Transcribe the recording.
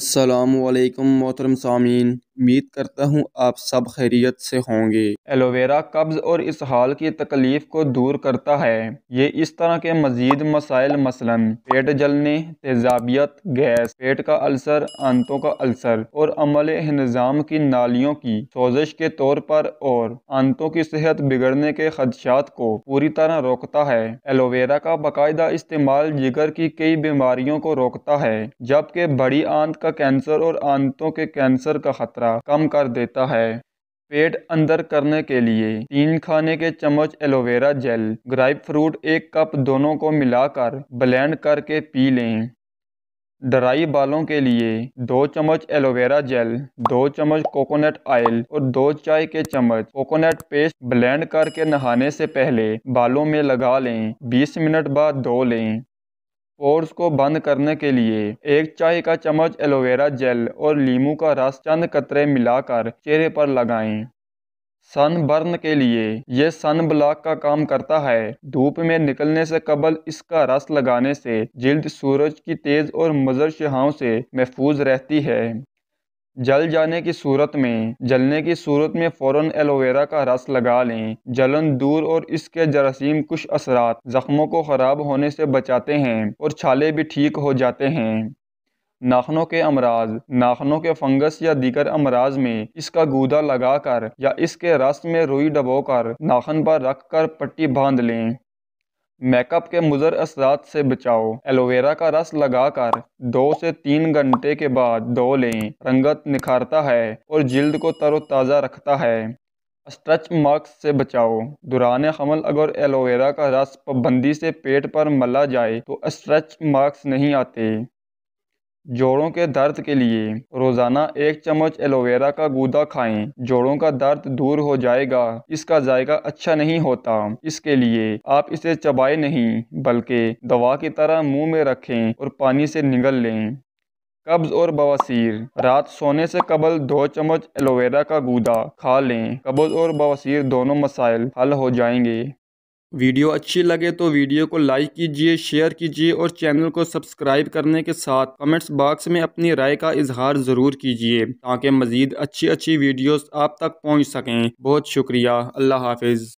assalomu alaykum muhtaram samin उम्मीद करता हूँ आप सब खैरियत से होंगे एलोवेरा कब्ज़ और इसहाल की तकलीफ़ को दूर करता है ये इस तरह के मजीद मसाइल मसलन पेट जलने तेजाबियत गैस पेट का अल्सर आंतों का अल्सर और अमल निज़ाम की नालियों की सोजिश के तौर पर और आंतों की सेहत बिगड़ने के खदशात को पूरी तरह रोकता है एलोवेरा का बाकायदा इस्तेमाल जिगर की कई बीमारियों को रोकता है जबकि बड़ी आंत का कैंसर और आंतों के कैंसर का खतरा मात्रा कम कर देता है पेट अंदर करने के लिए तीन खाने के चम्मच एलोवेरा जेल ग्राइप फ्रूट एक कप दोनों को मिलाकर ब्लेंड करके पी लें ड्राई बालों के लिए दो चम्मच एलोवेरा जेल दो चम्मच कोकोनट ऑयल और दो चाय के चम्मच कोकोनट पेस्ट ब्लेंड करके नहाने से पहले बालों में लगा लें 20 मिनट बाद धो लें पोर्स को बंद करने के लिए एक चाय का चम्मच एलोवेरा जेल और लीमू का रस चंद कतरे मिलाकर चेहरे पर लगाएं सन बर्न के लिए यह सन ब्लॉक का काम करता है धूप में निकलने से कबल इसका रस लगाने से जल्द सूरज की तेज़ और मज़र शहाओं से महफूज रहती है जल जाने की सूरत में जलने की सूरत में फ़ौरन एलोवेरा का रस लगा लें जलन दूर और इसके जरासीम कुछ असरात ज़ख्मों को ख़राब होने से बचाते हैं और छाले भी ठीक हो जाते हैं नाखनों के अमराज नाखनों के फंगस या दीगर अमराज में इसका गूदा लगाकर या इसके रस में रुई डबोकर नाखन पर रख कर पट्टी बांध लें मेकअप के मुजर असरात से बचाओ एलोवेरा का रस लगाकर दो से तीन घंटे के बाद धो लें रंगत निखारता है और जिल्द को तरोताज़ा रखता है स्ट्रच मार्क्स से बचाओ दुरान हमल अगर एलोवेरा का रस पाबंदी से पेट पर मला जाए तो स्ट्रच मार्क्स नहीं आते जोड़ों के दर्द के लिए रोजाना एक चम्मच एलोवेरा का गूदा खाएं जोड़ों का दर्द दूर हो जाएगा इसका जायका अच्छा नहीं होता इसके लिए आप इसे चबाए नहीं बल्कि दवा की तरह मुंह में रखें और पानी से निगल लें कब्ज़ और बवासीर रात सोने से कबल दो चम्मच एलोवेरा का गूदा खा लें कब्ज़ और बवासीर दोनों मसाइल हल हो जाएंगे वीडियो अच्छी लगे तो वीडियो को लाइक कीजिए शेयर कीजिए और चैनल को सब्सक्राइब करने के साथ कमेंट्स बॉक्स में अपनी राय का इजहार ज़रूर कीजिए ताकि मज़ीद अच्छी अच्छी वीडियोस आप तक पहुंच सकें बहुत शुक्रिया अल्लाह हाफिज़